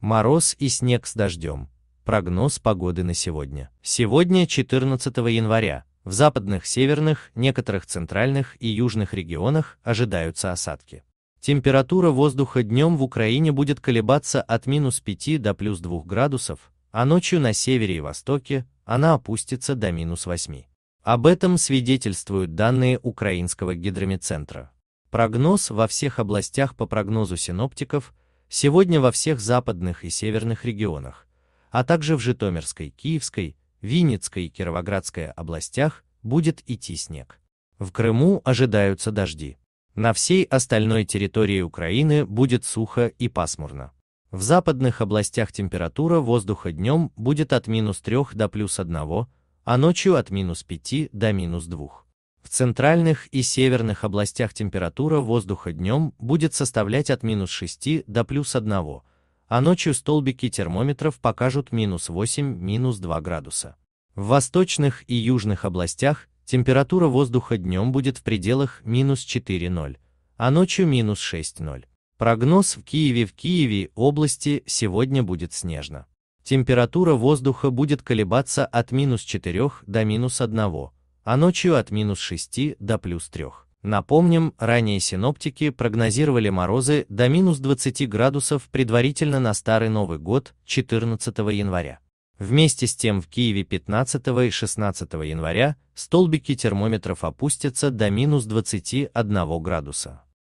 Мороз и снег с дождем. Прогноз погоды на сегодня. Сегодня, 14 января, в западных, северных, некоторых центральных и южных регионах ожидаются осадки. Температура воздуха днем в Украине будет колебаться от минус 5 до плюс 2 градусов, а ночью на севере и востоке она опустится до минус 8. Об этом свидетельствуют данные Украинского гидромедцентра. Прогноз во всех областях по прогнозу синоптиков – сегодня во всех западных и северных регионах, а также в Житомирской, Киевской, Винницкой и Кировоградской областях будет идти снег. В Крыму ожидаются дожди. На всей остальной территории Украины будет сухо и пасмурно. В западных областях температура воздуха днем будет от минус 3 до плюс 1, а ночью от минус 5 до минус 2. В центральных и северных областях температура воздуха днем будет составлять от минус 6 до плюс 1, а ночью столбики термометров покажут минус 8, минус 2 градуса. В восточных и южных областях температура воздуха днем будет в пределах минус 4,0, а ночью минус 6,0. Прогноз в Киеве В Киеве области сегодня будет снежно. Температура воздуха будет колебаться от минус 4 до минус 1, а ночью от минус 6 до плюс 3. Напомним, ранее синоптики прогнозировали морозы до минус 20 градусов предварительно на Старый Новый год 14 января. Вместе с тем в Киеве 15 и 16 января столбики термометров опустятся до минус 21 градуса.